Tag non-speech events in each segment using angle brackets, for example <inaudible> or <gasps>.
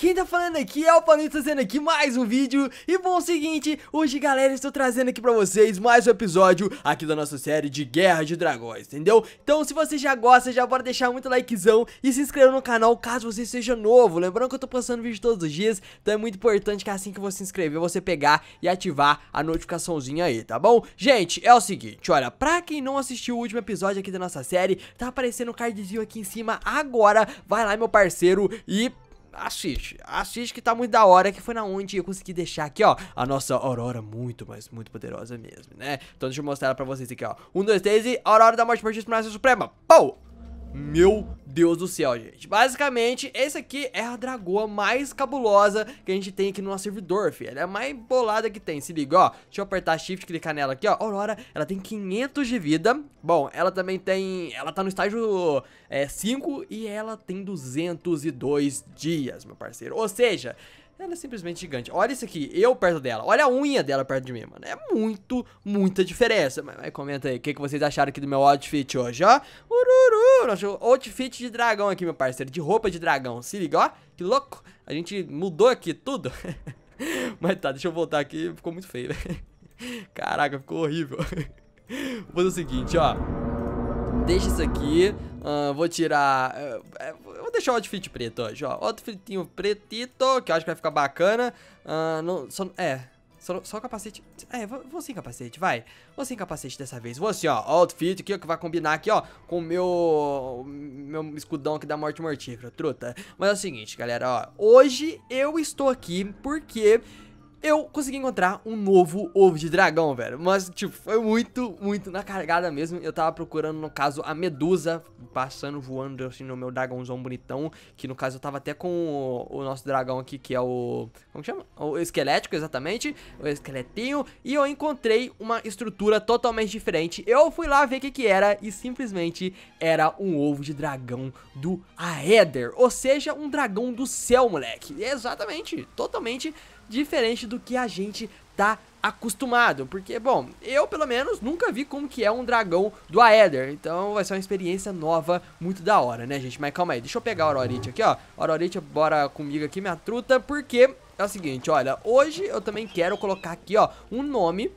quem tá falando aqui é o Palito trazendo aqui mais um vídeo E bom, é o seguinte, hoje galera, estou trazendo aqui pra vocês mais um episódio aqui da nossa série de Guerra de Dragões, entendeu? Então se você já gosta, já bora deixar muito likezão e se inscrever no canal caso você seja novo Lembrando que eu tô postando vídeo todos os dias, então é muito importante que assim que você se inscrever, você pegar e ativar a notificaçãozinha aí, tá bom? Gente, é o seguinte, olha, pra quem não assistiu o último episódio aqui da nossa série, tá aparecendo o um cardzinho aqui em cima agora Vai lá meu parceiro e assiste. Assiste que tá muito da hora, que foi na onde eu consegui deixar aqui, ó, a nossa Aurora muito, mas muito poderosa mesmo, né? Então deixa eu mostrar ela pra vocês aqui, ó. Um, dois, três e Aurora da Morte Mortíssima Suprema. Pou! Meu Deus do céu, gente. Basicamente, esse aqui é a dragoa mais cabulosa que a gente tem aqui no nosso servidor, filho. Ela é a mais bolada que tem, se liga, ó. Deixa eu apertar shift, clicar nela aqui, ó. Aurora, ela tem 500 de vida. Bom, ela também tem... Ela tá no estágio é, 5 e ela tem 202 dias, meu parceiro. Ou seja, ela é simplesmente gigante. Olha isso aqui, eu perto dela. Olha a unha dela perto de mim, mano. É muito, muita diferença. Mas, mas comenta aí, o que, que vocês acharam aqui do meu outfit hoje, ó? Ururu, nosso outfit de dragão aqui, meu parceiro. De roupa de dragão. Se liga, ó. Que louco. A gente mudou aqui tudo. <laughs> mas tá, deixa eu voltar aqui. Ficou muito feio, né? <laughs> Caraca, ficou horrível. <laughs> Vou fazer o seguinte, ó. Deixa isso aqui. Uh, vou tirar... Uh, deixar o outfit preto hoje, ó. Outfitinho pretito, que eu acho que vai ficar bacana. Ah, não, só, é, só, só capacete. É, vou, vou, sem capacete, vai. Vou sem capacete dessa vez. Vou assim, ó. Outfit aqui, ó, que vai combinar aqui, ó. Com o meu. Meu escudão aqui da morte mortífera, truta. Mas é o seguinte, galera, ó. Hoje eu estou aqui porque eu consegui encontrar um novo ovo de dragão, velho. Mas, tipo, foi muito, muito na carregada mesmo. Eu tava procurando, no caso, a medusa, passando, voando assim no meu dragãozão bonitão. Que no caso eu tava até com o, o nosso dragão aqui, que é o. Como chama? O esquelético, exatamente. O esqueletinho. E eu encontrei uma estrutura totalmente diferente. Eu fui lá ver o que, que era e simplesmente era um ovo de dragão do Aether. Ou seja, um dragão do céu, moleque. Exatamente. Totalmente diferente do que a gente tá acostumado, porque, bom, eu pelo menos nunca vi como que é um dragão do Aether, então vai ser uma experiência nova, muito da hora, né, gente? Mas calma aí, deixa eu pegar a Aurorite aqui, ó. Aurorite, bora comigo aqui, minha truta, porque é o seguinte, olha, hoje eu também quero colocar aqui, ó, um nome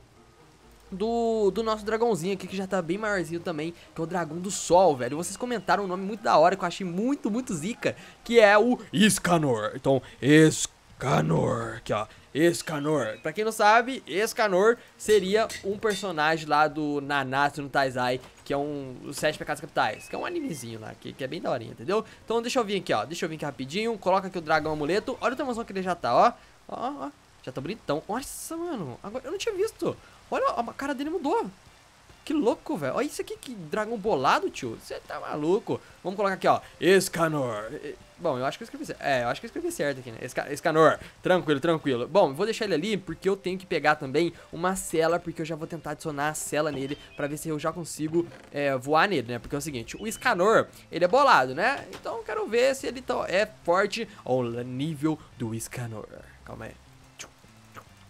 do, do nosso dragãozinho aqui, que já tá bem maiorzinho também, que é o Dragão do Sol, velho. Vocês comentaram um nome muito da hora, que eu achei muito, muito zica, que é o Iscanor. Então, Iscanor. Canor, aqui ó, Escanor. Pra quem não sabe, Escanor seria um personagem lá do Nanatsu no Taizai, que é um os Sete Pecados Capitais, que é um animezinho lá, que, que é bem daorinha, entendeu? Então deixa eu vir aqui, ó, deixa eu vir aqui rapidinho, coloca aqui o dragão amuleto, olha o tamanho que ele já tá, ó, ó, ó, já tá bonitão. Nossa, mano, agora eu não tinha visto, olha, a cara dele mudou, que louco, velho. Olha isso aqui, que dragão bolado, tio. Você tá maluco. Vamos colocar aqui, ó. Escanor. Bom, eu acho que eu escrevi certo. É, eu acho que eu escrevi certo aqui, né? Escanor. Tranquilo, tranquilo. Bom, vou deixar ele ali porque eu tenho que pegar também uma cela, porque eu já vou tentar adicionar a cela nele pra ver se eu já consigo é, voar nele, né? Porque é o seguinte, o Escanor, ele é bolado, né? Então eu quero ver se ele é forte ao nível do Escanor. Calma aí.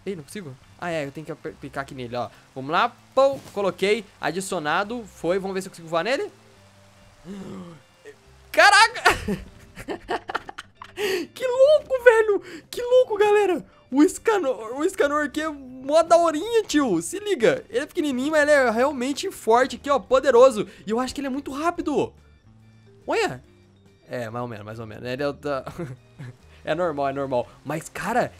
Ei, não consigo. Ah, é, eu tenho que clicar aqui nele, ó. Vamos lá, pô, coloquei, adicionado, foi, vamos ver se eu consigo voar nele. <gasps> Caraca! <laughs> que louco, velho! Que louco, galera! O Scanor, o Scanor aqui é mó daorinha, tio. Se liga. Ele é pequenininho, mas ele é realmente forte aqui, ó. Poderoso. E eu acho que ele é muito rápido. Olha. É, mais ou menos, mais ou menos. Ele é... <laughs> é normal, é normal. Mas, cara,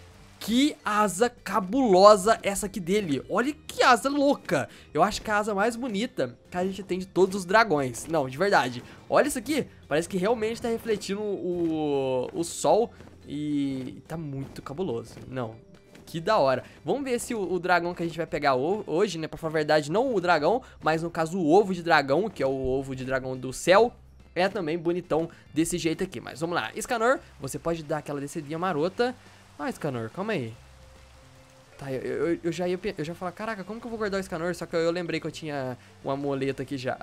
que asa cabulosa essa aqui dele. Olha que asa louca. Eu acho que é a asa mais bonita que a gente tem de todos os dragões. Não, de verdade. Olha isso aqui. Parece que realmente tá refletindo o, o sol. E tá muito cabuloso. Não, que da hora. Vamos ver se o, o, dragão que a gente vai pegar hoje, né? Pra falar a verdade, não o dragão, mas no caso o ovo de dragão, que é o ovo de dragão do céu. É também bonitão desse jeito aqui, mas vamos lá. Escanor, você pode dar aquela descidinha marota ah, Escanor, calma aí. Tá, eu, eu, eu, já ia eu já falar, caraca, como que eu vou guardar o Escanor? Só que eu, eu lembrei que eu tinha um amuleto aqui já.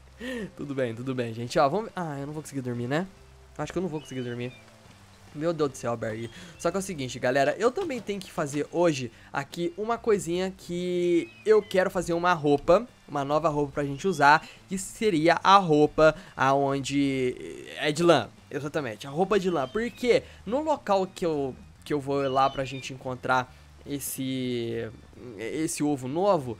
<laughs> tudo bem, tudo bem, gente. Ó, vamos... Ah, eu não vou conseguir dormir, né? Acho que eu não vou conseguir dormir. Meu Deus do céu, Alberg. Só que é o seguinte, galera, eu também tenho que fazer hoje aqui uma coisinha que eu quero fazer uma roupa, uma nova roupa pra gente usar, que seria a roupa aonde eh, é de lã. Exatamente, a roupa de lã. Porque no local que eu que eu vou lá pra gente encontrar esse esse ovo novo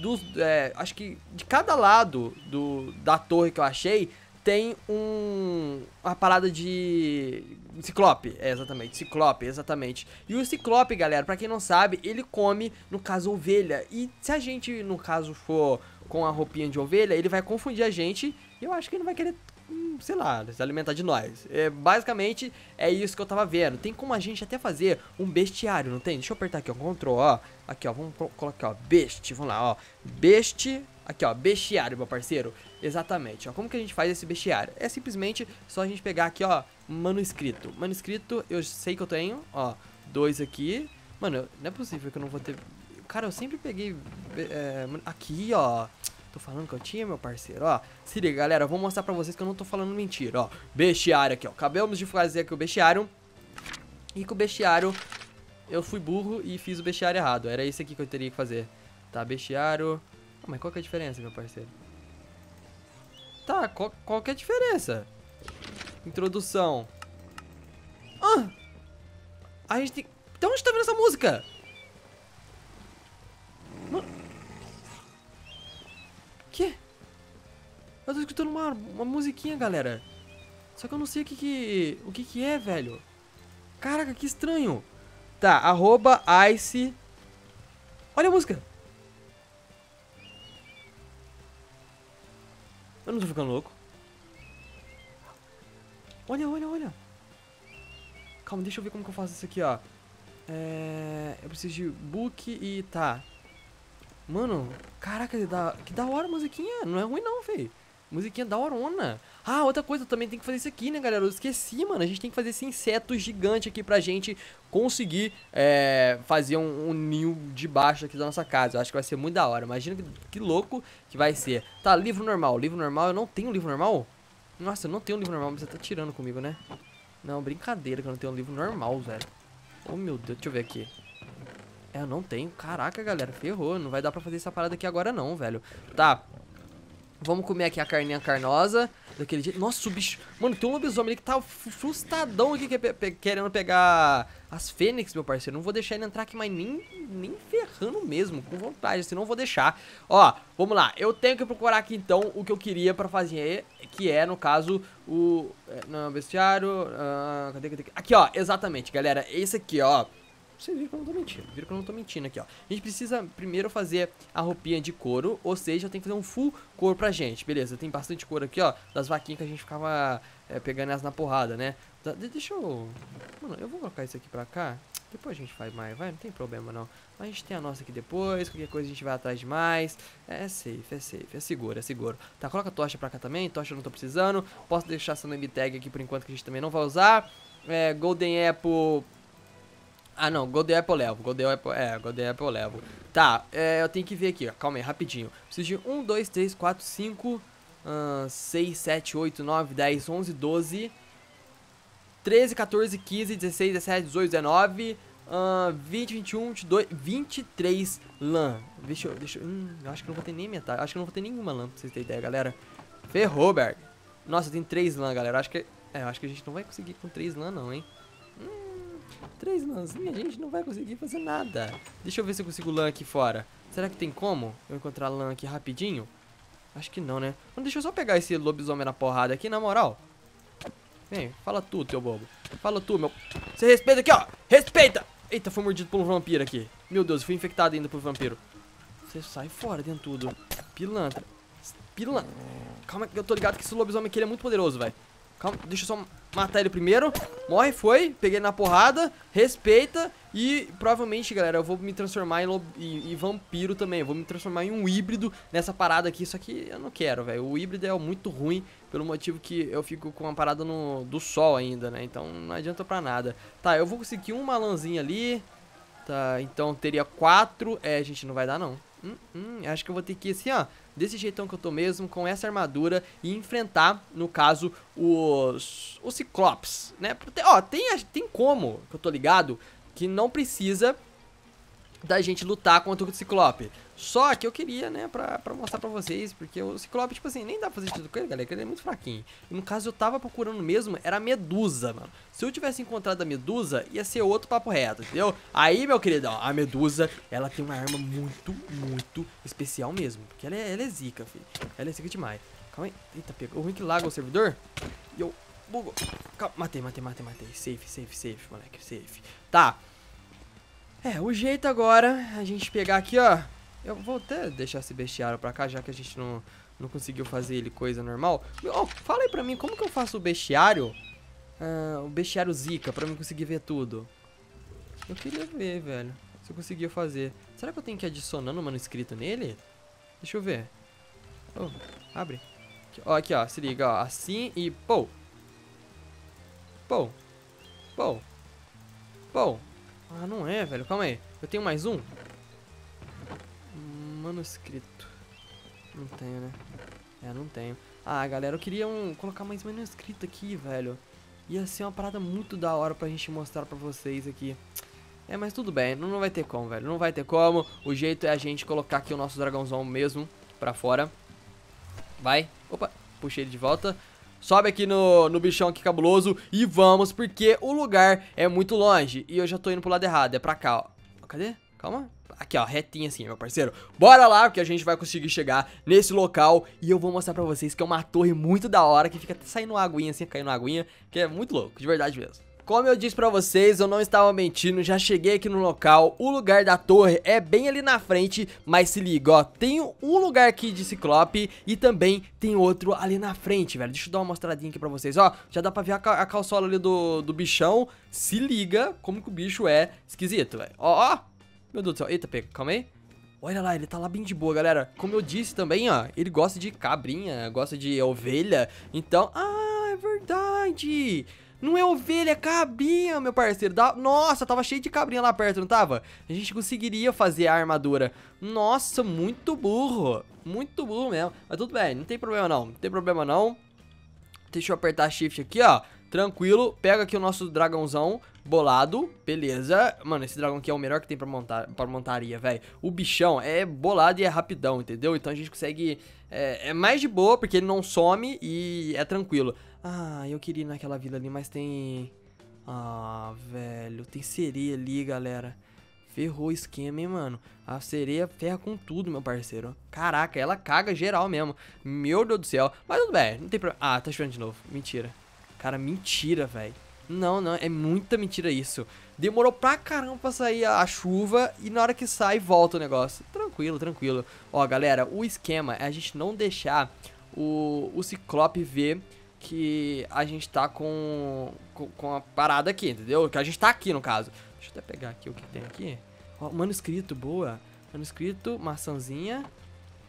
dos é, acho que de cada lado do da torre que eu achei tem um uma parada de ciclope, é, exatamente, ciclope, exatamente. E o ciclope, galera, para quem não sabe, ele come, no caso, ovelha. E se a gente, no caso, for com a roupinha de ovelha, ele vai confundir a gente. E eu acho que ele não vai querer sei lá, se alimentar de nós. É, basicamente, é isso que eu tava vendo. Tem como a gente até fazer um bestiário, não tem? Deixa eu apertar aqui, ó, Ctrl, ó. Aqui, ó, vamos colocar, ó, best, vamos lá, ó. Best, aqui, ó, bestiário, meu parceiro. Exatamente, ó. Como que a gente faz esse bestiário? É simplesmente só a gente pegar aqui, ó, manuscrito. Manuscrito, eu sei que eu tenho, ó, dois aqui. Mano, não é possível que eu não vou ter... Cara, eu sempre peguei... É, aqui, ó... Tô falando que eu tinha, meu parceiro, ó. Se liga, galera, eu vou mostrar pra vocês que eu não tô falando mentira, ó. Bestiário aqui, ó. Acabamos de fazer aqui o bestiário. E com o bestiário, eu fui burro e fiz o bestiário errado. Era isso aqui que eu teria que fazer. Tá, bestiário... Oh, mas qual que é a diferença, meu parceiro? Tá, qual, qual que é a diferença? Introdução. Ah! A gente tem... Então onde tá vendo essa música? Que? Eu tô escutando uma, uma musiquinha, galera. Só que eu não sei o que que, o que, que é, velho. Caraca, que estranho. Tá, arroba ice... Olha a música. Eu não tô ficando louco. Olha, olha, olha. Calma, deixa eu ver como que eu faço isso aqui, ó. É... Eu preciso de book e... Tá, Mano, caraca, que da, que da hora a musiquinha. Não é ruim não, velho. Musiquinha da horona. Ah, outra coisa, eu também tem que fazer isso aqui, né, galera? Eu esqueci, mano. A gente tem que fazer esse inseto gigante aqui pra gente conseguir é, fazer um, um, ninho de baixo aqui da nossa casa. Eu acho que vai ser muito da hora. Imagina que, que louco que vai ser. Tá, livro normal. Livro normal, eu não tenho livro normal? Nossa, eu não tenho livro normal, mas você tá tirando comigo, né? Não, brincadeira que eu não tenho um livro normal, velho. Oh, meu Deus, deixa eu ver aqui. É, eu não tenho. Caraca, galera, ferrou. Não vai dar pra fazer essa parada aqui agora não, velho. Tá. Vamos comer aqui a carninha carnosa. Daquele jeito. Nossa, o bicho... Mano, tem um lobisomem ali que tá frustradão aqui é querendo pegar as fênix, meu parceiro. Não vou deixar ele entrar aqui, mas nem, nem ferrando mesmo. Com vontade, senão eu vou deixar. Ó, vamos lá. Eu tenho que procurar aqui, então, o que eu queria pra fazer. Que é, no caso, o... É, não, vestiário... Ah, cadê, cadê? Aqui, ó. Exatamente, galera. Esse aqui, ó vocês viram que eu não tô mentindo. Viram que eu não tô mentindo aqui, ó. A gente precisa primeiro fazer a roupinha de couro, ou seja, tem que fazer um full couro pra gente. Beleza, tem bastante couro aqui, ó, das vaquinhas que a gente ficava é, pegando elas na porrada, né? Tá, da, deixa eu... Mano, eu vou colocar isso aqui pra cá. Depois a gente faz mais, vai, não tem problema não. A gente tem a nossa aqui depois, qualquer coisa a gente vai atrás de mais. É, é safe, é safe, é seguro, é seguro. Tá, coloca a tocha pra cá também, tocha eu não tô precisando. Posso deixar essa name tag aqui por enquanto que a gente também não vai usar. É, Golden Apple ah, não, Golden Apple eu levo. Golden Apple, é, Golden Apple eu levo. Tá, é, eu tenho que ver aqui, ó. Calma aí, rapidinho. Preciso de 1, 2, 3, 4, 5, 6, 7, 8, 9, 10, 11, 12, 13, 14, 15, 16, 17, 18, 19, uh, 20, 21, 22, 23 lã. Deixa eu, deixa eu, hum, eu acho que não vou ter nem metade. Acho que não vou ter nenhuma lã, pra vocês terem ideia, galera. Ferrou, Berg. Nossa, tem 3 lã, galera. Acho que, é, acho que a gente não vai conseguir com 3 lã, não, hein. Três lãzinhas, gente, não vai conseguir fazer nada. Deixa eu ver se eu consigo lã aqui fora. Será que tem como eu encontrar lã aqui rapidinho? Acho que não, né? Mas deixa eu só pegar esse lobisomem na porrada aqui, na moral. Vem, fala tu, teu bobo. Fala tu, meu... Você respeita aqui, ó. Respeita! Eita, foi mordido por um vampiro aqui. Meu Deus, fui infectado ainda por vampiro. Você sai fora dentro tudo. Pilantra. Pilantra. Calma, eu tô ligado que esse lobisomem aqui é muito poderoso, velho. Calma, deixa eu só matar ele primeiro. Morre, foi. Peguei na porrada. Respeita. E provavelmente, galera, eu vou me transformar em, em, em vampiro também. Eu vou me transformar em um híbrido nessa parada aqui. Só que eu não quero, velho. O híbrido é muito ruim pelo motivo que eu fico com uma parada no, do sol ainda, né? Então não adianta pra nada. Tá, eu vou conseguir uma lãzinha ali. Tá, então teria quatro. É, gente, não vai dar não. Hum, hum, acho que eu vou ter que, assim, ó, desse jeitão que eu tô mesmo, com essa armadura e enfrentar, no caso, os, os Ciclopes, né? Porque, ó, tem, tem como, que eu tô ligado, que não precisa da gente lutar contra o Ciclope. Só que eu queria, né, pra, pra mostrar pra vocês, porque o Ciclope, tipo assim, nem dá pra fazer tudo com ele, galera, que ele é muito fraquinho. E no caso, eu tava procurando mesmo, era a Medusa, mano. Se eu tivesse encontrado a Medusa, ia ser outro papo reto, entendeu? Aí, meu querido, ó, a Medusa, ela tem uma arma muito, muito especial mesmo. Porque ela é, ela é zica, filho. Ela é zica demais. Calma aí. Eita, pegou. O ruim que laga o servidor. E eu... Bugou. Calma. Matei, matei, matei, matei. Safe, safe, safe, moleque. Safe. Tá. É, o jeito agora é a gente pegar aqui, ó. Eu vou até deixar esse bestiário pra cá, já que a gente não, não conseguiu fazer ele coisa normal. Oh, fala aí pra mim, como que eu faço o bestiário? Ah, o bestiário zica, pra mim conseguir ver tudo. Eu queria ver, velho. Se eu conseguia fazer. Será que eu tenho que ir adicionando o manuscrito nele? Deixa eu ver. Oh, abre. Aqui, ó, aqui, ó. Se liga, ó. Assim e... Pou. Pou. Pou. Pou. Ah, não é, velho. Calma aí. Eu tenho mais um? manuscrito. Não tenho, né? É, não tenho. Ah, galera, eu queria um, colocar mais manuscrito aqui, velho. Ia ser uma parada muito da hora pra gente mostrar pra vocês aqui. É, mas tudo bem, não, não vai ter como, velho. Não vai ter como. O jeito é a gente colocar aqui o nosso dragãozão mesmo pra fora. Vai. Opa, puxei ele de volta. Sobe aqui no, no bichão aqui cabuloso e vamos, porque o lugar é muito longe. E eu já tô indo pro lado errado, é pra cá, ó. Cadê? Calma aqui ó, retinho assim, meu parceiro. Bora lá, porque a gente vai conseguir chegar nesse local e eu vou mostrar pra vocês que é uma torre muito da hora, que fica saindo uma aguinha assim, caindo uma aguinha, que é muito louco, de verdade mesmo. Como eu disse pra vocês, eu não estava mentindo, já cheguei aqui no local, o lugar da torre é bem ali na frente, mas se liga, ó, tem um lugar aqui de ciclope e também tem outro ali na frente, velho, deixa eu dar uma mostradinha aqui pra vocês, ó, já dá pra ver a, calçola ali do, do bichão, se liga como que o bicho é esquisito, velho, ó, ó, meu Deus do céu. Eita, pega, calma aí. Olha lá, ele tá lá bem de boa, galera. Como eu disse também, ó, ele gosta de cabrinha, gosta de ovelha. Então, ah, é verdade. Não é ovelha, é cabrinha, meu parceiro. Da... Nossa, tava cheio de cabrinha lá perto, não tava? A gente conseguiria fazer a armadura. Nossa, muito burro. Muito burro mesmo. Mas tudo bem, não tem problema não, não tem problema não. Deixa eu apertar shift aqui, ó. Tranquilo, pega aqui o nosso dragãozão bolado, beleza. Mano, esse dragão aqui é o melhor que tem pra, montar, pra montaria, velho. O bichão é bolado e é rapidão, entendeu? Então a gente consegue... É, é mais de boa, porque ele não some e é tranquilo. Ah, eu queria ir naquela vila ali, mas tem... Ah, velho, tem sereia ali, galera. Ferrou o esquema, hein, mano. A sereia ferra com tudo, meu parceiro. Caraca, ela caga geral mesmo. Meu Deus do céu. Mas tudo bem, não tem problema. Ah, tá chorando de novo. Mentira. Cara, mentira, velho. Não, não, é muita mentira isso. Demorou pra caramba pra sair a, chuva e na hora que sai volta o negócio. Tranquilo, tranquilo. Ó, galera, o esquema é a gente não deixar o, o Ciclope ver que a gente tá com, com, com a parada aqui, entendeu? Que a gente tá aqui, no caso. Deixa eu até pegar aqui o que tem aqui. Ó, manuscrito, boa. Manuscrito, maçãzinha,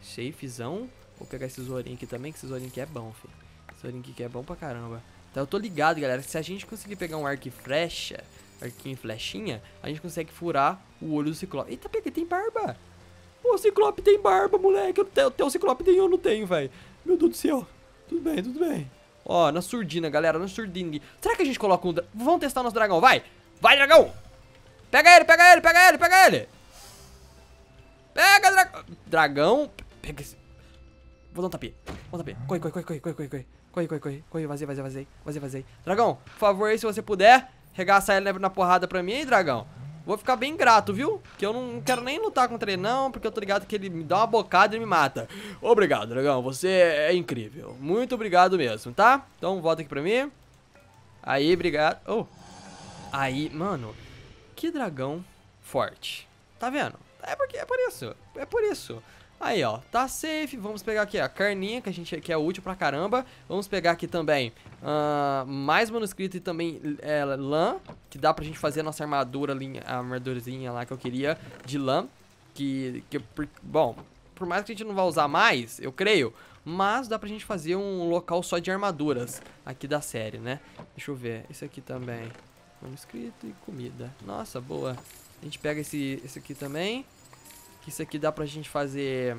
safezão. Vou pegar esse zorinho aqui também, que esse zorinho aqui é bom, filho. Esse zorinho aqui que é bom pra caramba. Então eu tô ligado, galera, que se a gente conseguir pegar um arco e flecha, arquinho e flechinha, a gente consegue furar o olho do Ciclope. Eita, peguei, tem barba. o Ciclope tem barba, moleque. o teu até o Ciclope tem, eu não tenho, velho. Meu Deus do céu. Tudo bem, tudo bem. Ó, na surdina, galera, na surdina. Será que a gente coloca um... Vamos testar o nosso dragão, vai. Vai, dragão. Pega ele, pega ele, pega ele, pega ele. Pega, dragão. Pega esse... Vou dar um tapinha. Vou dar um tapinha. Corre, corre, corre, corre, corre, corre. Corre, corre, corre. Corre, vazei, vazei, vazei. Vazei, vazei. Dragão, por favor, aí, se você puder, regaça ele na porrada pra mim, hein, dragão. Vou ficar bem grato, viu? Que eu não quero nem lutar contra ele, não, porque eu tô ligado que ele me dá uma bocada e me mata. Obrigado, dragão. Você é incrível. Muito obrigado mesmo, tá? Então, volta aqui pra mim. Aí, obrigado. Oh. Aí, mano. Que dragão forte. Tá vendo? É porque é por isso. É por isso. Aí, ó, tá safe. Vamos pegar aqui a carninha, que a gente que é útil pra caramba. Vamos pegar aqui também uh, mais manuscrito e também é, lã, que dá pra gente fazer a nossa armadura, a armadurazinha lá que eu queria, de lã. Que, que bom, por mais que a gente não vá usar mais, eu creio, mas dá pra gente fazer um local só de armaduras aqui da série, né? Deixa eu ver, isso aqui também. Manuscrito e comida. Nossa, boa. A gente pega esse, esse aqui também. Que isso aqui dá pra gente fazer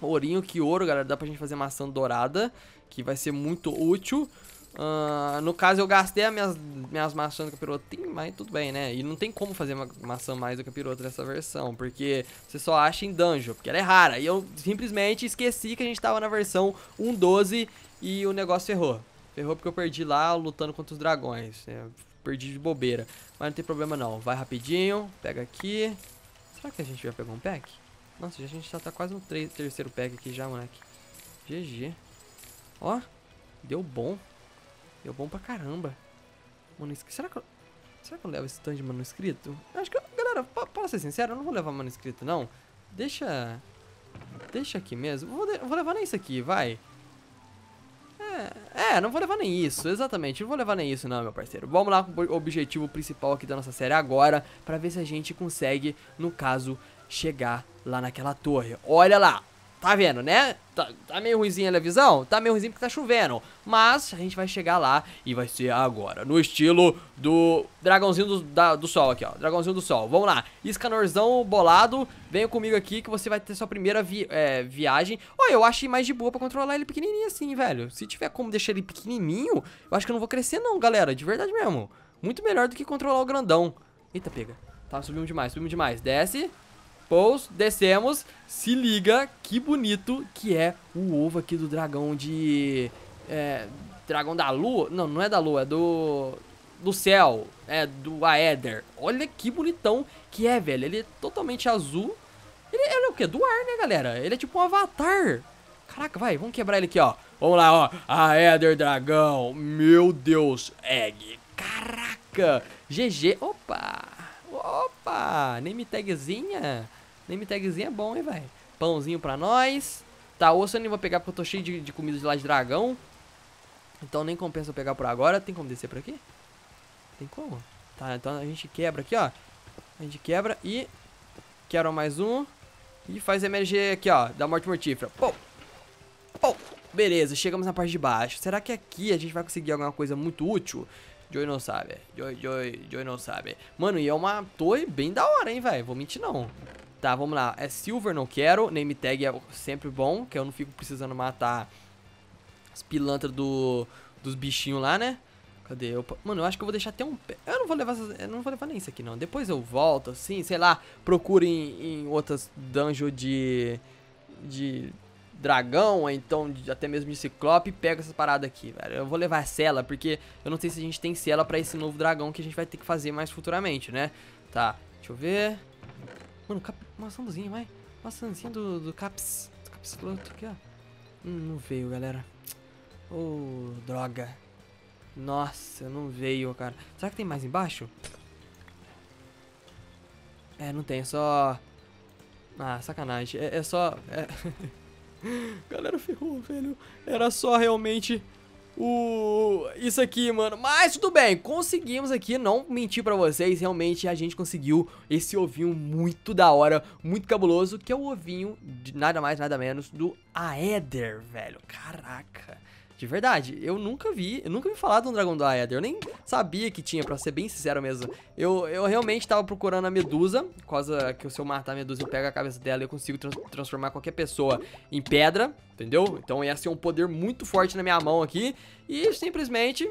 ourinho, que ouro, galera. Dá pra gente fazer maçã dourada, que vai ser muito útil. Uh, no caso, eu gastei as minhas, minhas maçãs do capiroto, tem, mas tudo bem, né? E não tem como fazer uma maçã mais do capiroto nessa versão, porque você só acha em dungeon, porque ela é rara. E eu simplesmente esqueci que a gente tava na versão 1.12 e o negócio ferrou. Ferrou porque eu perdi lá lutando contra os dragões. É, perdi de bobeira. Mas não tem problema não. Vai rapidinho, pega aqui. Será que a gente vai pegar um pack? Nossa, a gente já tá quase no terceiro pack aqui já, moleque. GG. Ó, deu bom. Deu bom pra caramba. Mano, será que eu... Será que eu levo esse tanto de manuscrito? Acho que, eu... galera, pra ser sincero, eu não vou levar manuscrito, não. Deixa... Deixa aqui mesmo. Vou, de... vou levar nem isso aqui, vai. É, não vou levar nem isso, exatamente, não vou levar nem isso não, meu parceiro. Vamos lá com o objetivo principal aqui da nossa série agora, pra ver se a gente consegue, no caso, chegar lá naquela torre. Olha lá, tá vendo, né? Tá, tá meio ruimzinha a visão? Tá meio ruimzinho porque tá chovendo. Mas a gente vai chegar lá e vai ser agora. No estilo do dragãozinho do, da, do sol aqui, ó. Dragãozinho do sol. Vamos lá. Escanorzão bolado. Venha comigo aqui que você vai ter sua primeira vi, é, viagem. Ó, eu achei mais de boa pra controlar ele pequenininho assim, velho. Se tiver como deixar ele pequenininho, eu acho que eu não vou crescer não, galera. De verdade mesmo. Muito melhor do que controlar o grandão. Eita, pega. Tá, subimos demais, subimos demais. Desce. Pous, descemos. Se liga que bonito que é o ovo aqui do dragão de... É, dragão da lua? Não, não é da lua, é do... Do céu, é, do Aether. Olha que bonitão que é, velho. Ele é totalmente azul. Ele, ele é o quê? Do ar, né, galera? Ele é tipo um avatar. Caraca, vai, vamos quebrar ele aqui, ó. Vamos lá, ó. Aether Dragão. Meu Deus, Egg. Caraca. GG. Opa. Opa, name tagzinha. Name tagzinho é bom, hein, velho. Pãozinho pra nós. Tá, osso eu nem vou pegar porque eu tô cheio de, de comida de lá de dragão. Então nem compensa eu pegar por agora. Tem como descer por aqui? Tem como. Tá, então a gente quebra aqui, ó. A gente quebra e... Quebra mais um. E faz emergir aqui, ó. Da morte mortífera. pô pô Beleza, chegamos na parte de baixo. Será que aqui a gente vai conseguir alguma coisa muito útil? Joy não sabe. Joy, Joy, Joy não sabe. Mano, e é uma torre bem da hora, hein, velho. Vou mentir não. Tá, vamos lá. É Silver, não quero. Name tag é sempre bom, que eu não fico precisando matar as pilantras do, dos bichinhos lá, né? Cadê? Opa. Mano, eu acho que eu vou deixar até um... Eu não vou levar Eu não vou levar nem isso aqui, não. Depois eu volto, assim, sei lá. Procuro em, em outras dungeons de... De dragão, ou então de, até mesmo de ciclope, e pego essas paradas aqui, velho. Eu vou levar a cela, porque eu não sei se a gente tem cela pra esse novo dragão que a gente vai ter que fazer mais futuramente, né? Tá, deixa eu ver. Mano, cap... maçãzinha, vai. Maçãzinha do, do caps. Do caps aqui, ó. Hum, não veio, galera. Ô, oh, droga. Nossa, não veio, cara. Será que tem mais embaixo? É, não tem, é só... Ah, sacanagem. É, é só... É... <laughs> Galera, ferrou, velho. Era só realmente o... isso aqui, mano. Mas tudo bem, conseguimos aqui, não mentir pra vocês, realmente a gente conseguiu esse ovinho muito da hora, muito cabuloso, que é o ovinho de nada mais, nada menos do Aether, velho. Caraca. De verdade, eu nunca vi, eu nunca vi falar de um do Aether. Eu nem sabia que tinha, pra ser bem sincero mesmo. Eu, eu realmente tava procurando a Medusa, por causa que se eu matar a Medusa, eu pego a cabeça dela e eu consigo trans transformar qualquer pessoa em pedra, entendeu? Então ia ser um poder muito forte na minha mão aqui. E simplesmente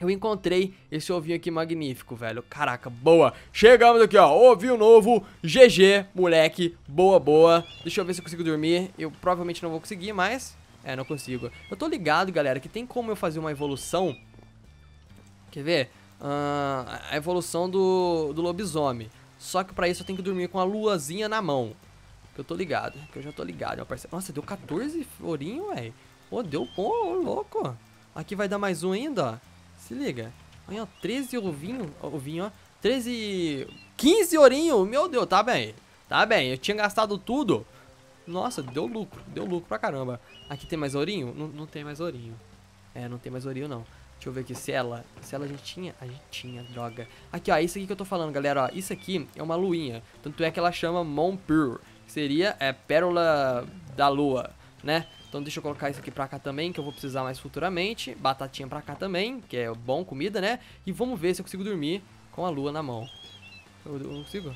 eu encontrei esse ovinho aqui magnífico, velho. Caraca, boa. Chegamos aqui, ó. Ovinho novo. GG, moleque. Boa, boa. Deixa eu ver se eu consigo dormir. Eu provavelmente não vou conseguir, mas é, não consigo. Eu tô ligado, galera, que tem como eu fazer uma evolução. Quer ver? Uh, a evolução do, do lobisomem. Só que pra isso eu tenho que dormir com a luazinha na mão. Que eu tô ligado, que eu já tô ligado, meu parceiro. Nossa, deu 14 florinho, ué. Pô, deu bom, oh, louco. Aqui vai dar mais um ainda, ó. Se liga. Aí, ó, 13 ovinho, ovinho, ó. 13... 15 ourinho, meu Deus, tá bem. Tá bem, eu tinha gastado tudo. Nossa, deu lucro, deu lucro pra caramba. Aqui tem mais ourinho? Não, não tem mais ourinho. É, não tem mais ourinho não. Deixa eu ver aqui, se ela, se ela a gente tinha, a gente tinha, droga. Aqui, ó, isso aqui que eu tô falando, galera, ó, isso aqui é uma luinha. Tanto é que ela chama Mon Pure, que seria é, Pérola da Lua, né? Então deixa eu colocar isso aqui pra cá também, que eu vou precisar mais futuramente. Batatinha pra cá também, que é bom comida, né? E vamos ver se eu consigo dormir com a lua na mão. Eu, eu consigo?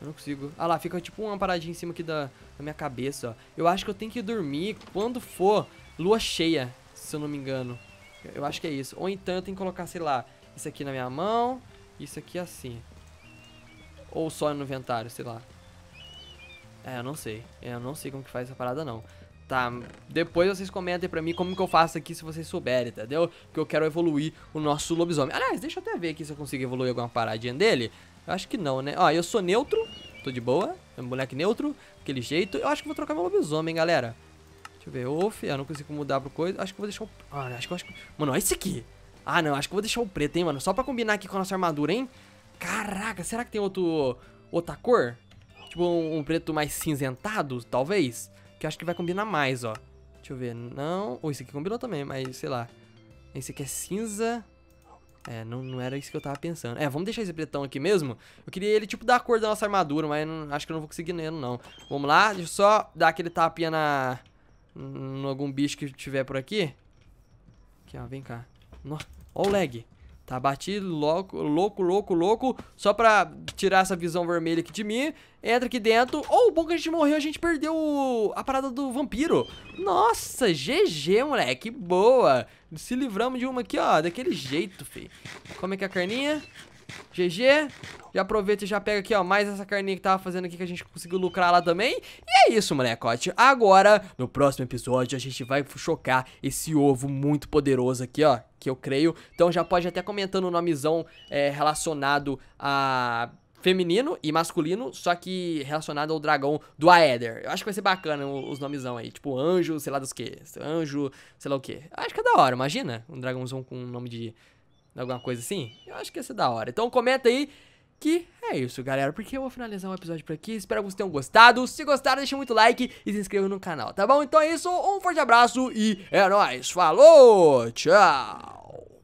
Eu não consigo. Ah lá, fica tipo uma paradinha em cima aqui da, da minha cabeça, ó. Eu acho que eu tenho que dormir quando for lua cheia, se eu não me engano. Eu, eu acho que é isso. Ou então eu tenho que colocar, sei lá, isso aqui na minha mão, isso aqui assim. Ou só no inventário, sei lá. É, eu não sei. É, eu não sei como que faz essa parada, não. Tá, depois vocês comentem pra mim como que eu faço aqui se vocês souberem, entendeu? Porque eu quero evoluir o nosso lobisomem. Aliás, deixa eu até ver aqui se eu consigo evoluir alguma paradinha dele. Eu acho que não, né? Ó, eu sou neutro. Tô de boa. É um moleque neutro. Daquele jeito. Eu acho que vou trocar meu lobisomem, galera. Deixa eu ver. uff, Eu não consigo mudar pro coisa. Acho que vou deixar o... Ah, acho que eu acho que... Mano, olha esse aqui. Ah, não. Acho que vou deixar o preto, hein, mano. Só pra combinar aqui com a nossa armadura, hein. Caraca, será que tem outro... Outra cor? Tipo um, um preto mais cinzentado, talvez? Que eu acho que vai combinar mais, ó. Deixa eu ver. Não. Ou oh, esse aqui combinou também, mas sei lá. Esse aqui é cinza. É, não, não era isso que eu tava pensando. É, vamos deixar esse pretão aqui mesmo. Eu queria ele, tipo, dar a cor da nossa armadura, mas não, acho que eu não vou conseguir nele, não. Vamos lá, deixa eu só dar aquele tapinha na... Em algum bicho que tiver por aqui. Aqui, ó, vem cá. Nossa, ó o lag. Tá batido, louco, louco, louco, louco. Só pra tirar essa visão vermelha aqui de mim. Entra aqui dentro. Oh, bom que a gente morreu, a gente perdeu a parada do vampiro. Nossa, GG, moleque. Boa. Se livramos de uma aqui, ó, daquele jeito, fi. é que a carninha. GG. Já aproveita e já pega aqui, ó, mais essa carninha que tava fazendo aqui que a gente conseguiu lucrar lá também. E é isso, molecote. Agora, no próximo episódio, a gente vai chocar esse ovo muito poderoso aqui, ó, que eu creio. Então já pode até comentando o nomezão é, relacionado a feminino e masculino, só que relacionado ao dragão do Aether. Eu acho que vai ser bacana os nomezão aí, tipo anjo, sei lá dos que, anjo, sei lá o que. Acho que é da hora, imagina, um dragãozão com um nome de alguma coisa assim. Eu acho que ia ser da hora. Então comenta aí que é isso, galera, porque eu vou finalizar o episódio por aqui. Espero que vocês tenham gostado. Se gostaram, deixa muito like e se inscreva no canal, tá bom? Então é isso, um forte abraço e é nóis. Falou, tchau!